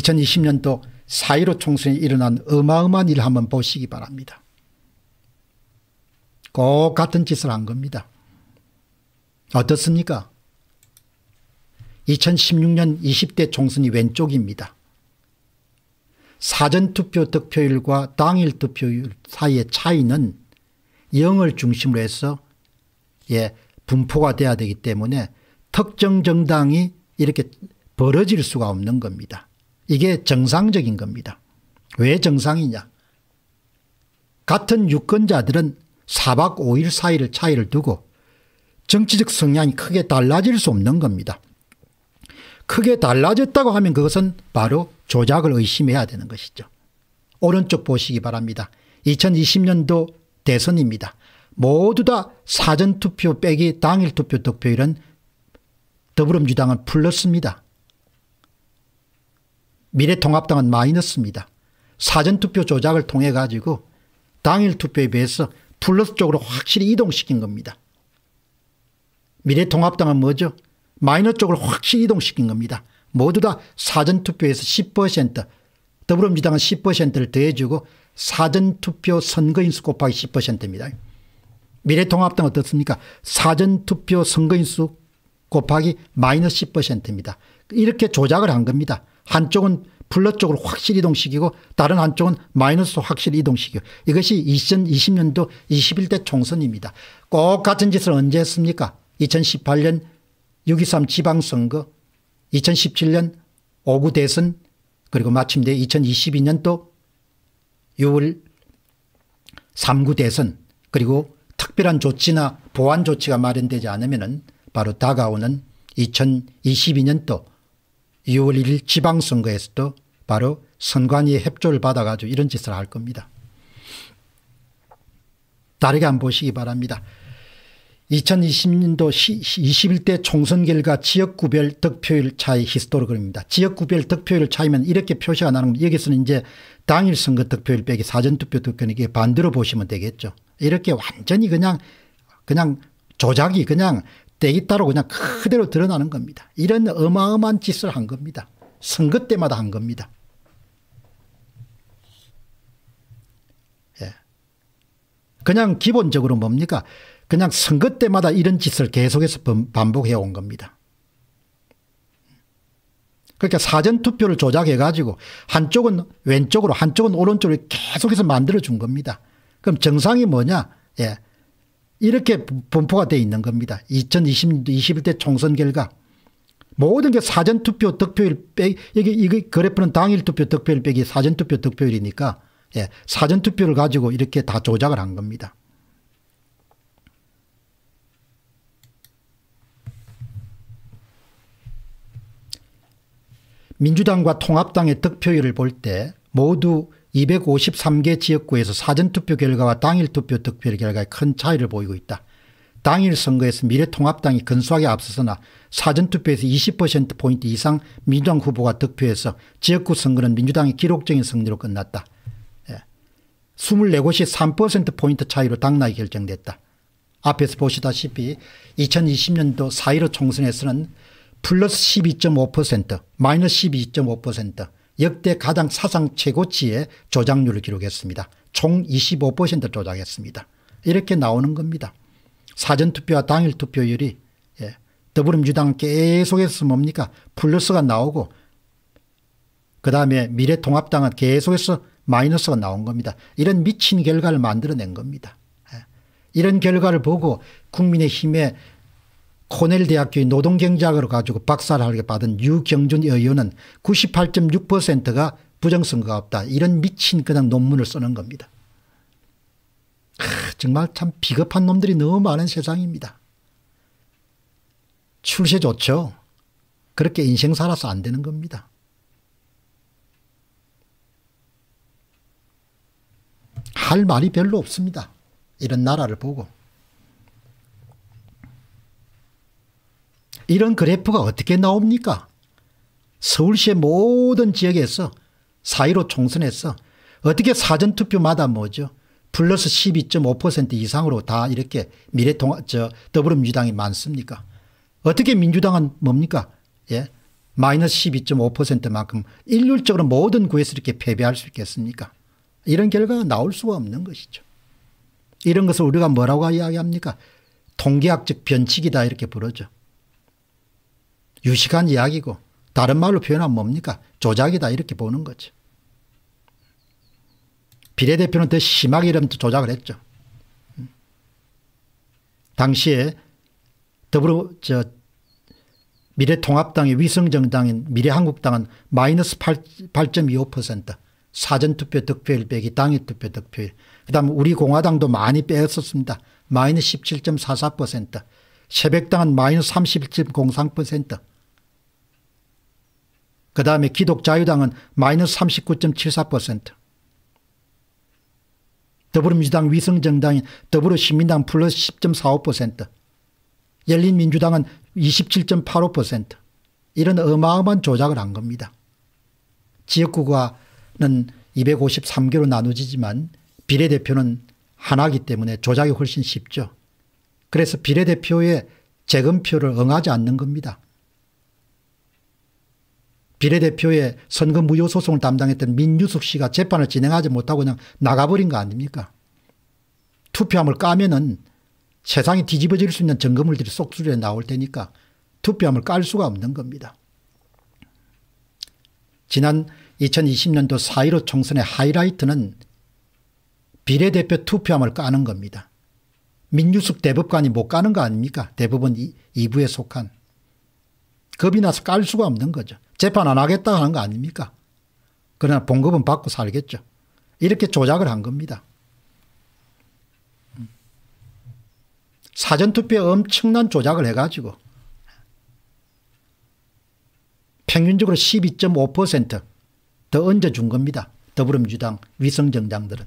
2020년도 4.15 총선에 일어난 어마어마한 일 한번 보시기 바랍니다. 꼭 같은 짓을 한 겁니다. 어떻습니까? 2016년 20대 총선이 왼쪽입니다. 사전투표 득표율과 당일 투표율 사이의 차이는 0을 중심으로 해서 예, 분포가 돼야 되기 때문에 특정 정당이 이렇게 벌어질 수가 없는 겁니다. 이게 정상적인 겁니다. 왜 정상이냐? 같은 유권자들은 4박 5일 사이를 차이를 두고 정치적 성향이 크게 달라질 수 없는 겁니다. 크게 달라졌다고 하면 그것은 바로 조작을 의심해야 되는 것이죠. 오른쪽 보시기 바랍니다. 2020년도 대선입니다. 모두 다 사전투표 빼기 당일투표 득표율은 더불어민주당은 풀렸습니다. 미래통합당은 마이너스입니다. 사전투표 조작을 통해 가지고 당일 투표에 비해서 플러스 쪽으로 확실히 이동시킨 겁니다. 미래통합당은 뭐죠? 마이너 쪽으로 확실히 이동시킨 겁니다. 모두 다 사전투표에서 10% 더불어민주당은 10%를 더해주고 사전투표 선거인수 곱하기 10%입니다. 미래통합당은 어떻습니까? 사전투표 선거인수 곱하기 마이너스 10%입니다. 이렇게 조작을 한 겁니다. 한쪽은 플러 쪽으로 확실히 이동시키고 다른 한쪽은 마이너스로 확실히 이동시키고 이것이 2020년도 21대 총선입니다. 꼭 같은 짓을 언제 했습니까? 2018년 6.23 지방선거 2017년 5구 대선 그리고 마침내 2022년도 6월 3구 대선 그리고 특별한 조치나 보완 조치가 마련되지 않으면 바로 다가오는 2022년도 2월 1일 지방선거에서도 바로 선관위의 협조를 받아가지고 이런 짓을 할 겁니다. 다르게 안 보시기 바랍니다. 2020년도 21대 총선 결과 지역구별 득표율 차이 히스토로그입니다 지역구별 득표율 차이면 이렇게 표시가 나는 겁니다. 여기서는 이제 당일 선거 득표율 빼기 사전투표 득표율 반대로 보시면 되겠죠. 이렇게 완전히 그냥 그냥 조작이 그냥 때기따로 그냥 그대로 드러나는 겁니다. 이런 어마어마한 짓을 한 겁니다. 선거 때마다 한 겁니다. 예. 그냥 기본적으로 뭡니까? 그냥 선거 때마다 이런 짓을 계속해서 반복해 온 겁니다. 그러니까 사전투표를 조작해가지고 한쪽은 왼쪽으로 한쪽은 오른쪽으로 계속해서 만들어준 겁니다. 그럼 정상이 뭐냐? 예. 이렇게 분포가 돼 있는 겁니다. 2021대 총선 결과. 모든 게 사전투표 득표율 빼기, 이게, 이게 그래프는 당일 투표 득표율 빼기 사전투표 득표율이니까, 예, 사전투표를 가지고 이렇게 다 조작을 한 겁니다. 민주당과 통합당의 득표율을 볼 때 모두 253개 지역구에서 사전투표 결과와 당일투표 득표 결과에 큰 차이를 보이고 있다. 당일 선거에서 미래통합당이 근소하게 앞서서나 사전투표에서 20%포인트 이상 민주당 후보가 득표해서 지역구 선거는 민주당의 기록적인 승리로 끝났다. 24곳이 예. 3%포인트 차이로 당락이 결정됐다. 앞에서 보시다시피 2020년도 4.15 총선에서는 플러스 12.5% 마이너스 12.5% 역대 가장 사상 최고치의 조작률을 기록했습니다. 총 25% 조작했습니다. 이렇게 나오는 겁니다. 사전투표와 당일투표율이 예, 더불어민주당 계속해서 뭡니까 플러스가 나오고 그 다음에 미래통합당은 계속해서 마이너스가 나온 겁니다. 이런 미친 결과를 만들어낸 겁니다. 예, 이런 결과를 보고 국민의힘의 코넬 대학교의 노동경제학으로 가지고 박사를 하게 받은 유경준 의원은 98.6%가 부정선거가 없다. 이런 미친 그냥 논문을 쓰는 겁니다. 하, 정말 참 비겁한 놈들이 너무 많은 세상입니다. 출세 좋죠. 그렇게 인생 살아서 안 되는 겁니다. 할 말이 별로 없습니다. 이런 나라를 보고. 이런 그래프가 어떻게 나옵니까? 서울시의 모든 지역에서 사1 5 총선에서 어떻게 사전투표마다 뭐죠? 플러스 12.5% 이상으로 다 이렇게 미래통 저, 더불어민주당이 많습니까? 어떻게 민주당은 뭡니까? 예. 마이너스 12.5%만큼 일률적으로 모든 구에서 이렇게 패배할 수 있겠습니까? 이런 결과가 나올 수가 없는 것이죠. 이런 것을 우리가 뭐라고 이야기합니까? 통계학적 변칙이다 이렇게 부르죠. 유식한 이야기고 다른 말로 표현하면 뭡니까? 조작이다 이렇게 보는 거죠. 비례대표는 더 심하게 이름 조작을 했죠. 당시에 더불어 저 미래통합당의 위성정당인 미래한국당은 마이너스 8.25% 사전투표 득표일 빼기 당일 투표 득표일. 그 다음 우리 공화당도 많이 빼었었습니다. 마이너스 17.44% 새벽당은 마이너스 31.03%. 그 다음에 기독자유당은 마이너스 39.74%. 더불어민주당 위성정당인 더불어시민당 플러스 10.45%. 열린민주당은 27.85%. 이런 어마어마한 조작을 한 겁니다. 지역구가는 253개로 나누지지만 비례대표는 하나기 때문에 조작이 훨씬 쉽죠. 그래서 비례대표의 재검표를 응하지 않는 겁니다. 비례대표의 선거 무효 소송을 담당했던 민유숙 씨가 재판을 진행하지 못하고 그냥 나가버린 거 아닙니까? 투표함을 까면은 세상이 뒤집어질 수 있는 증거물들이 쏙수리 나올 테니까 투표함을 깔 수가 없는 겁니다. 지난 2020년도 4.15 총선의 하이라이트는 비례대표 투표함을 까는 겁니다. 민유숙 대법관이 못 가는 거 아닙니까? 대법원 2부에 속한. 겁이 나서 깔 수가 없는 거죠. 재판 안 하겠다 하는 거 아닙니까? 그러나 봉급은 받고 살겠죠. 이렇게 조작을 한 겁니다. 음. 사전투표에 엄청난 조작을 해가지고 평균적으로 12.5%더 얹어준 겁니다. 더불어민주당 위성정당들은.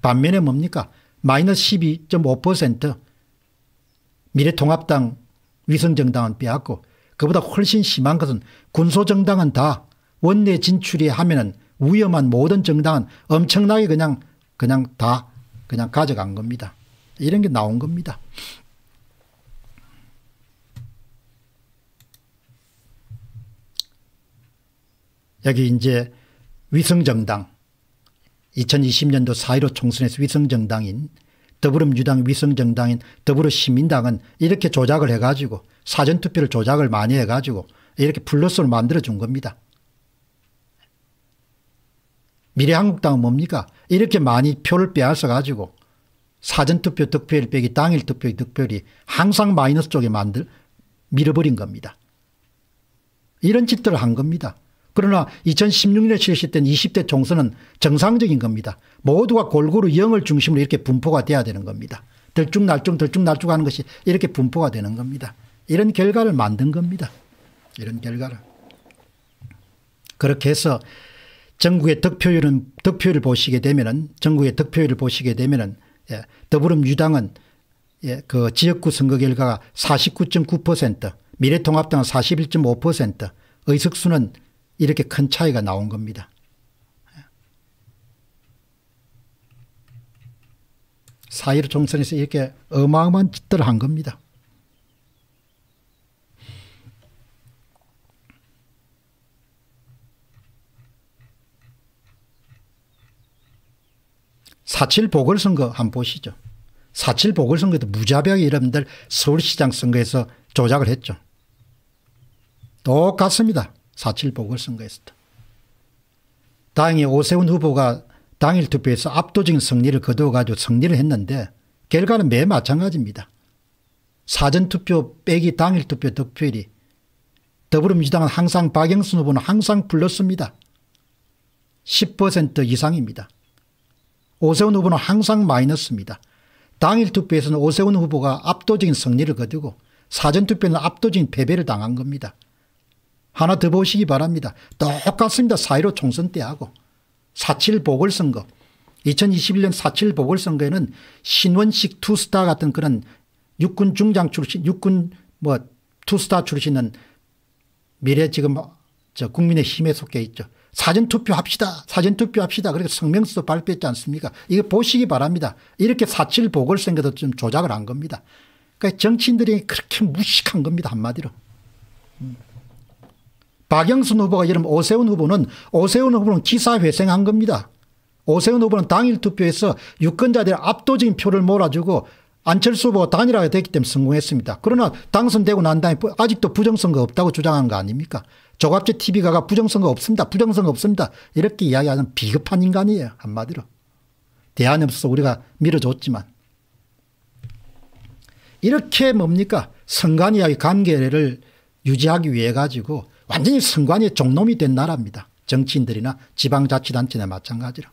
반면에 뭡니까? 마이너스 12.5% 미래통합당 위성정당은 빼앗고 그보다 훨씬 심한 것은 군소정당은 다 원내 진출이 하면은 위험한 모든 정당은 엄청나게 그냥 그냥 다 그냥 가져간 겁니다. 이런 게 나온 겁니다. 여기 이제 위성정당 2020년도 4.15 총선에서 위성정당인 더불어민주당 위성정당인 더불어시민당은 이렇게 조작을 해가지고 사전투표를 조작을 많이 해가지고 이렇게 플러스를 만들어준 겁니다. 미래한국당은 뭡니까? 이렇게 많이 표를 빼앗아가지고 사전투표 득표율 빼기 당일 투표 득표율이 항상 마이너스 쪽에 만들 밀어버린 겁니다. 이런 짓들을 한 겁니다. 그러나 2016년에 실시된 20대 총선은 정상적인 겁니다. 모두가 골고루 영을 중심으로 이렇게 분포가 돼야 되는 겁니다. 들쭉날쭉 들쭉날쭉 하는 것이 이렇게 분포가 되는 겁니다. 이런 결과를 만든 겁니다. 이런 결과를. 그렇게 해서 전국의 득표율은 득표율을 보시게 되면은 전국의 득표율을 보시게 되면은 예, 더불어민주당은 예, 그 지역구 선거 결과가 49.9% 미래통합당은 41.5% 의석수는 이렇게 큰 차이가 나온 겁니다. 사일 총선에서 이렇게 어마어마한 짓들을 한 겁니다. 사칠 보궐선거 한 번 보시죠. 사칠 보궐선거도 무자비하게 여러분들 서울시장 선거에서 조작을 했죠. 똑같습니다. 4.7 보궐선거에서도. 다행히 오세훈 후보가 당일 투표에서 압도적인 승리를 거두어가지고 승리를 했는데 결과는 매 마찬가지입니다. 사전투표 빼기 당일 투표 득표율이 더불어민주당은 항상 박영순 후보는 항상 불렀습니다. 10% 이상입니다. 오세훈 후보는 항상 마이너스입니다. 당일 투표에서는 오세훈 후보가 압도적인 승리를 거두고 사전투표는 압도적인 패배를 당한 겁니다. 하나 더 보시기 바랍니다. 똑같습니다. 4.15 총선 때하고. 4.7 보궐선거. 2021년 4.7 보궐선거에는 신원식 투스타 같은 그런 육군 중장 출신, 육군 뭐 투스타 출신은 미래 지금 저 국민의 힘에 속해 있죠. 사전투표 합시다. 사전투표 합시다. 그렇게 성명서도 발표했지 않습니까? 이거 보시기 바랍니다. 이렇게 4.7 보궐선거도 좀 조작을 한 겁니다. 그러니까 정치인들이 그렇게 무식한 겁니다. 한마디로. 음. 박영순 후보가 이름 오세훈 후보는 오세훈 후보는 기사회생한 겁니다. 오세훈 후보는 당일 투표에서 유권자들의 압도적인 표를 몰아주고 안철수 후보가 단일화가 됐기 때문에 성공했습니다. 그러나 당선되고 난 다음에 아직도 부정선거 없다고 주장한 거 아닙니까? 조갑제 TV가가 부정선거 없습니다. 부정선거 없습니다. 이렇게 이야기하는 비겁한 인간이에요. 한마디로. 대안이 없어서 우리가 밀어줬지만. 이렇게 뭡니까? 선관위와의 관계를 유지하기 위해 가지고 완전히 선관위 종놈이 된 나라입니다. 정치인들이나 지방자치단체나 마찬가지로.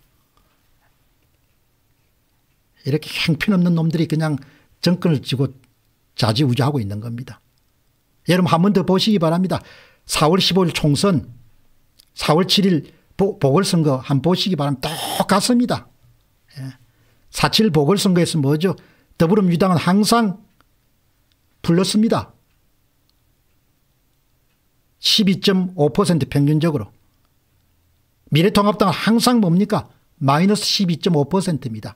이렇게 행편없는 놈들이 그냥 정권을 쥐고 자지우지하고 있는 겁니다. 여러분 한 번 더 보시기 바랍니다. 4월 15일 총선, 4월 7일 보,궐선거 한 번 보시기 바랍니다. 똑같습니다. 예. 4.7 보궐선거에서 뭐죠? 더불어민주당은 항상 불렀습니다. 12.5% 평균적으로. 미래통합당은 항상 뭡니까? 마이너스 12.5%입니다.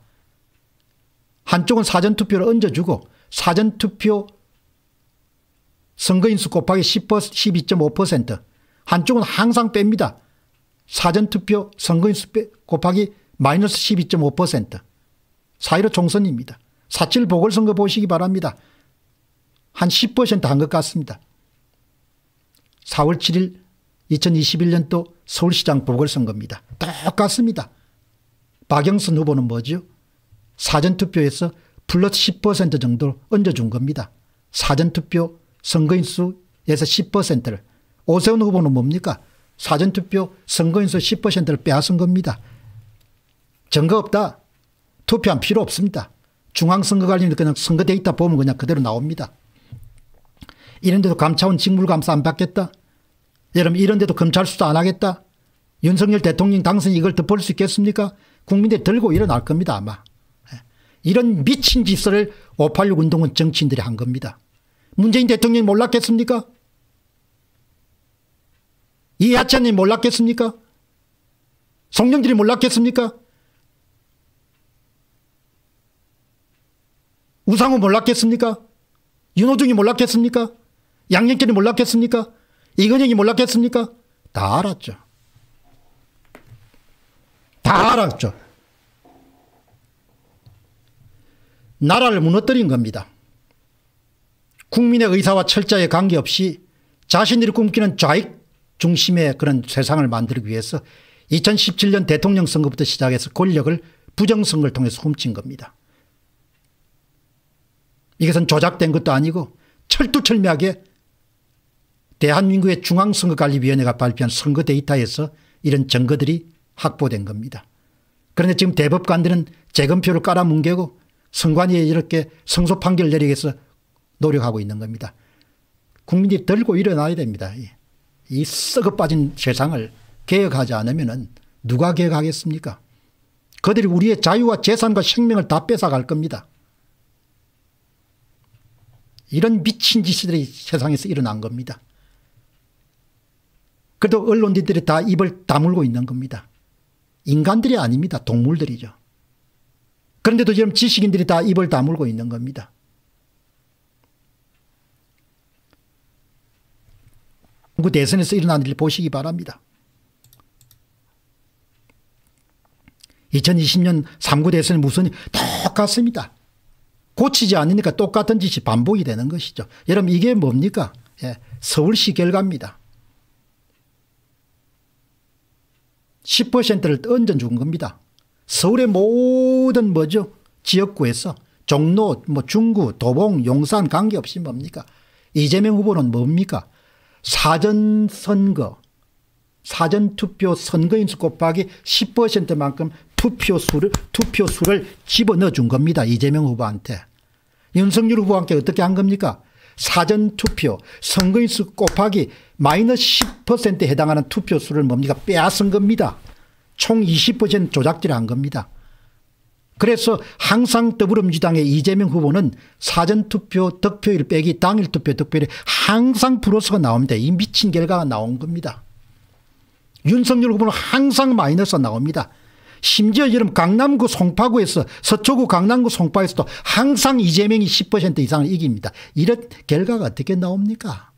한쪽은 사전투표를 얹어주고 사전투표 선거인수 곱하기 12.5% 한쪽은 항상 뺍니다. 사전투표 선거인수 곱하기 마이너스 12.5% 사이로 총선입니다. 사칠 보궐선거 보시기 바랍니다. 한 10%한 것 같습니다. 4월 7일 2021년도 서울시장 보궐선거입니다. 똑같습니다. 박영선 후보는 뭐죠? 사전투표에서 플러스 10% 정도 얹어준 겁니다. 사전투표 선거인수에서 10%를 오세훈 후보는 뭡니까? 사전투표 선거인수 10%를 빼앗은 겁니다. 증거 없다. 투표한 필요 없습니다. 중앙선거관리는 그냥 선거 데이터 보면 그냥 그대로 나옵니다. 이런데도 감차원 직물감사 안 받겠다. 여러분 이런데도 검찰 수사 안 하겠다? 윤석열 대통령 당선이 이걸 덮을 수 있겠습니까? 국민들 들고 일어날 겁니다 아마. 예. 이런 미친 짓을 586 운동은 정치인들이 한 겁니다. 문재인 대통령이 몰랐겠습니까? 이하찬이 몰랐겠습니까? 송영진이 몰랐겠습니까? 우상호 몰랐겠습니까? 윤호중이 몰랐겠습니까? 양년길이 몰랐겠습니까? 이근영이 몰랐겠습니까? 다 알았죠. 다 알았죠. 나라를 무너뜨린 겁니다. 국민의 의사와 철저히 관계없이 자신들이 꿈꾸는 좌익 중심의 그런 세상을 만들기 위해서 2017년 대통령 선거부터 시작해서 권력을 부정선거를 통해서 훔친 겁니다. 이것은 조작된 것도 아니고 철두철미하게 대한민국의 중앙선거관리위원회가 발표한 선거 데이터에서 이런 증거들이 확보된 겁니다. 그런데 지금 대법관들은 재검표를 깔아뭉개고 선관위에 이렇게 성소 판결 내리기 위해서 노력하고 있는 겁니다. 국민이 들고 일어나야 됩니다. 이 썩어 빠진 세상을 개혁하지 않으면 누가 개혁하겠습니까? 그들이 우리의 자유와 재산과 생명을 다 뺏어갈 겁니다. 이런 미친 짓들이 세상에서 일어난 겁니다. 그래도 언론인들이 다 입을 다물고 있는 겁니다. 인간들이 아닙니다. 동물들이죠. 그런데도 지금 지식인들이 다 입을 다물고 있는 겁니다. 그 대선에서 일어난 일 보시기 바랍니다. 2020년 3구 대선 무슨 똑같습니다. 고치지 않으니까 똑같은 짓이 반복이 되는 것이죠. 여러분 이게 뭡니까? 예, 서울시 결과입니다. 10%를 얹어준 겁니다. 서울의 모든 뭐죠? 지역구에서 종로, 뭐 중구, 도봉, 용산 관계없이 뭡니까? 이재명 후보는 뭡니까? 사전선거, 사전투표 선거인수 곱하기 10%만큼 투표수를, 투표수를 집어넣어 준 겁니다. 이재명 후보한테. 윤석열 후보한테 어떻게 한 겁니까? 사전투표, 선거인수 곱하기 마이너스 10%에 해당하는 투표수를 뭡니까 빼앗은 겁니다. 총 20% 조작질한 겁니다. 그래서 항상 더불어민주당의 이재명 후보는 사전투표 득표율 빼기 당일투표 득표율이 항상 플러스가 나옵니다. 이 미친 결과가 나온 겁니다. 윤석열 후보는 항상 마이너스가 나옵니다. 심지어 여름 강남구 송파구에서 서초구 강남구 송파에서도 항상 이재명이 10% 이상을 이깁니다. 이런 결과가 어떻게 나옵니까?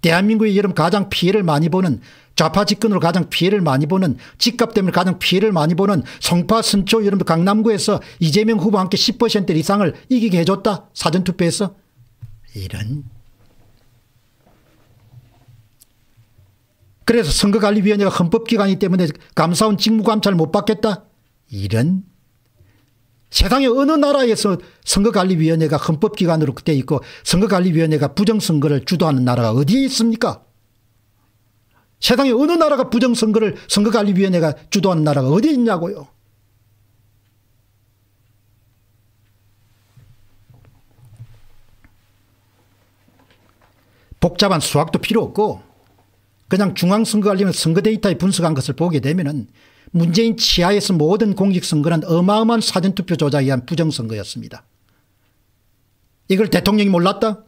대한민국의 여름 가장 피해를 많이 보는 좌파 집권으로 가장 피해를 많이 보는 집값 때문에 가장 피해를 많이 보는 송파 순초 여름 강남구에서 이재명 후보와 함께 10% 이상을 이기게 해줬다. 사전투표에서. 이런 그래서 선거관리위원회가 헌법기관이기 때문에 감사원 직무감찰 을못 받겠다. 이런 세상에 어느 나라에서 선거관리위원회가 헌법기관으로 그때 있고 선거관리위원회가 부정선거를 주도하는 나라가 어디에 있습니까? 세상에 어느 나라가 부정선거를 선거관리위원회가 주도하는 나라가 어디에 있냐고요. 복잡한 수학도 필요 없고 그냥 중앙선거관리원 선거 데이터에 분석한 것을 보게 되면은 문재인 치하에서 모든 공직선거는 어마어마한 사전투표 조작에 의한 부정선거였습니다. 이걸 대통령이 몰랐다?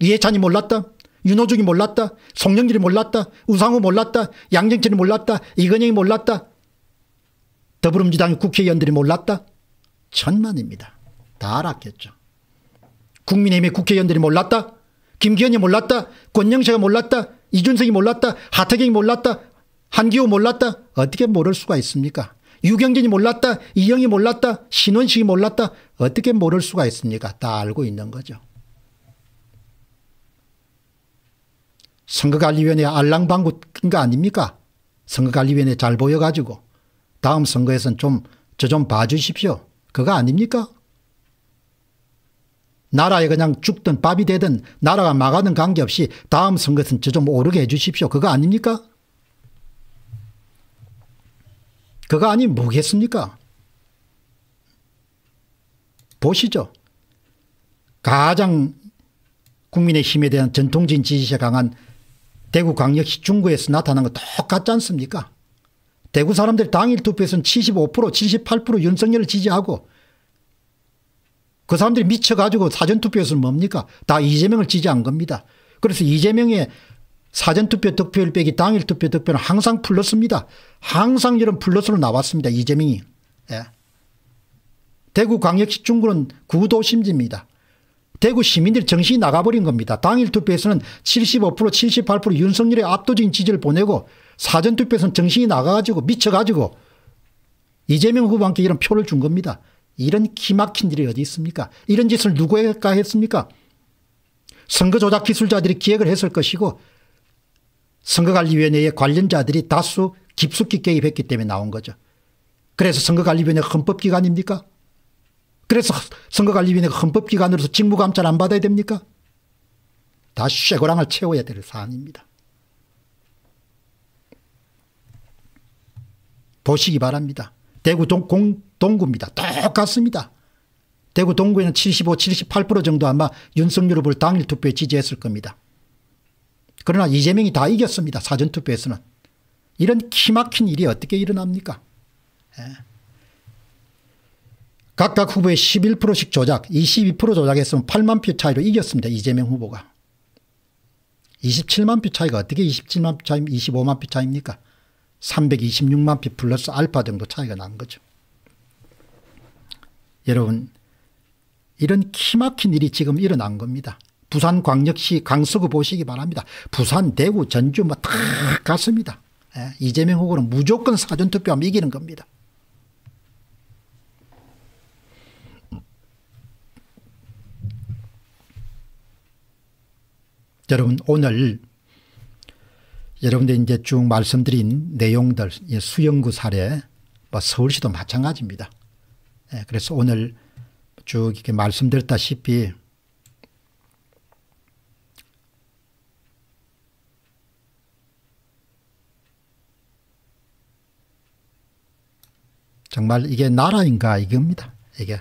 이해찬이 몰랐다? 윤호중이 몰랐다? 송영길이 몰랐다? 우상호 몰랐다? 양정철이 몰랐다? 이건영이 몰랐다? 더불어민주당 국회의원들이 몰랐다? 천만입니다. 다 알았겠죠. 국민의힘의 국회의원들이 몰랐다? 김기현이 몰랐다? 권영세가 몰랐다? 이준석이 몰랐다. 하태경이 몰랐다. 한기호 몰랐다. 어떻게 모를 수가 있습니까? 유경진이 몰랐다. 이영이 몰랐다. 신원식이 몰랐다. 어떻게 모를 수가 있습니까? 다 알고 있는 거죠. 선거관리위원회 알랑방구 낀거 아닙니까? 선거관리위원회 잘 보여가지고 다음 선거에선 좀 저좀 좀 봐주십시오. 그거 아닙니까? 나라에 그냥 죽든 밥이 되든 나라가 망하든 관계없이 다음 선거는 저 좀 오르게 해 주십시오. 그거 아닙니까? 그거 아니면 뭐겠습니까? 보시죠. 가장 국민의힘에 대한 전통적인 지지세 강한 대구 광역시 중구에서 나타난 거 똑같지 않습니까? 대구 사람들 당일 투표에서는 75% 78% 윤석열을 지지하고 그 사람들이 미쳐가지고 사전투표에서는 뭡니까? 다 이재명을 지지한 겁니다. 그래서 이재명의 사전투표 득표율 빼기 당일투표 득표는 항상 플러스입니다. 항상 이런 플러스로 나왔습니다. 이재명이. 예. 대구 광역시 중구는 구도심지입니다. 대구 시민들 이 정신이 나가버린 겁니다. 당일 투표에서는 75% 78% 윤석열의 압도적인 지지를 보내고 사전투표에서는 정신이 나가가지고 미쳐가지고 이재명 후보한테 이런 표를 준 겁니다. 이런 기막힌 일이 어디 있습니까? 이런 짓을 누구에가 했습니까? 선거 조작 기술자들이 기획을 했을 것이고 선거관리위원회의 관련자들이 다수 깊숙이 개입했기 때문에 나온 거죠. 그래서 선거관리위원회가 헌법기관입니까? 그래서 선거관리위원회가 헌법기관으로서 직무감찰 안 받아야 됩니까? 다 쇠고랑을 채워야 될 사안입니다. 보시기 바랍니다. 대구 동, 공, 동구입니다. 똑같습니다. 대구 동구에는 75, 78% 정도 아마 윤석열을 볼 당일 투표에 지지했을 겁니다. 그러나 이재명이 다 이겼습니다. 사전투표에서는. 이런 키막힌 일이 어떻게 일어납니까? 예. 각각 후보의 11%씩 조작, 22% 조작했으면 8만 표 차이로 이겼습니다. 이재명 후보가. 27만 표 차이가 어떻게 27만 표차이 25만 표 차이입니까? 326만 표 플러스 알파 정도 차이가 난 거죠. 여러분 이런 키막힌 일이 지금 일어난 겁니다. 부산 광역시 강서구 보시기 바랍니다. 부산, 대구, 전주 뭐다 갔습니다. 예, 이재명 후보는 무조건 사전투표하면 이기는 겁니다. 여러분 오늘 여러분들 이제 쭉 말씀드린 내용들 수영구 사례 뭐 서울시도 마찬가지입니다. 예, 그래서 오늘 쭉 이렇게 말씀드렸다시피 정말 이게 나라인가 이겁니다. 이게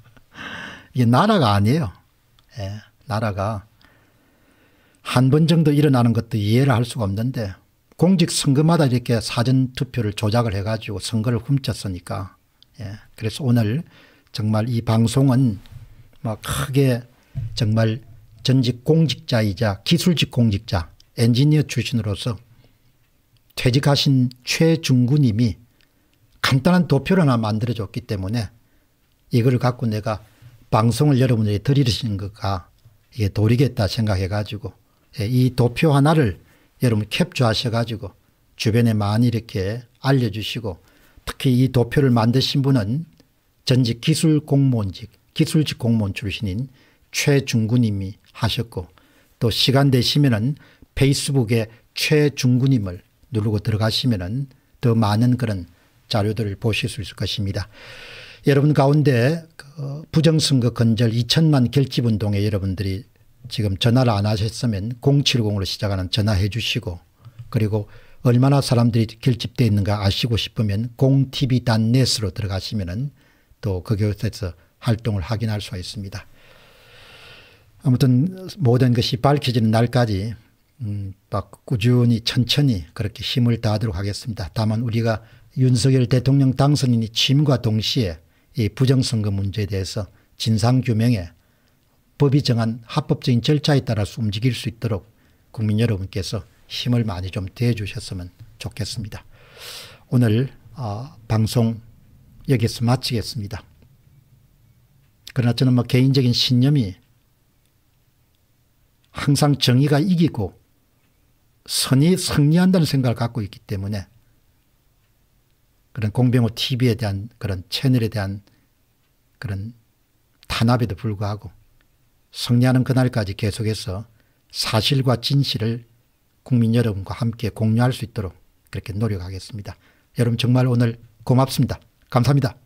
이게 나라가 아니에요. 예, 나라가 한 번 정도 일어나는 것도 이해를 할 수가 없는데 공직 선거마다 이렇게 사전 투표를 조작을 해가지고 선거를 훔쳤으니까 예. 그래서 오늘 정말 이 방송은 막 뭐 크게 정말 전직 공직자이자 기술직 공직자 엔지니어 출신으로서 퇴직하신 최중구님이 간단한 도표를 하나 만들어줬기 때문에 이걸 갖고 내가 방송을 여러분들이 들으시는 것과 이게 도리겠다 생각해가지고 예, 이 도표 하나를 여러분 캡처하셔가지고 주변에 많이 이렇게 알려주시고 특히 이 도표를 만드신 분은 전직 기술 공무원직, 기술직 공무원 출신인 최중구님이 하셨고 또 시간 되시면은 페이스북에 최중구님을 누르고 들어가시면은 더 많은 그런 자료들을 보실 수 있을 것입니다. 여러분 가운데 그 부정선거 건절 2천만 결집운동에 여러분들이 지금 전화를 안 하셨으면 070으로 시작하는 전화해 주시고 그리고 얼마나 사람들이 결집되어 있는가 아시고 싶으면 공TV.net으로 들어가시면 또 그곳에서 활동을 확인할 수 있습니다. 아무튼 모든 것이 밝혀지는 날까지 음, 꾸준히 천천히 그렇게 힘을 다하도록 하겠습니다. 다만 우리가 윤석열 대통령 당선인이 취임과 동시에 이 부정선거 문제에 대해서 진상규명에 법이 정한 합법적인 절차에 따라서 움직일 수 있도록 국민 여러분께서 힘을 많이 좀 대주셨으면 좋겠습니다. 오늘 어, 방송 여기서 마치겠습니다. 그러나 저는 뭐 개인적인 신념이 항상 정의가 이기고 선이 승리한다는 생각을 갖고 있기 때문에 그런 공병호 TV에 대한 그런 채널에 대한 그런 탄압에도 불구하고 승리하는 그날까지 계속해서 사실과 진실을 국민 여러분과 함께 공유할 수 있도록 그렇게 노력하겠습니다. 여러분 정말 오늘 고맙습니다. 감사합니다.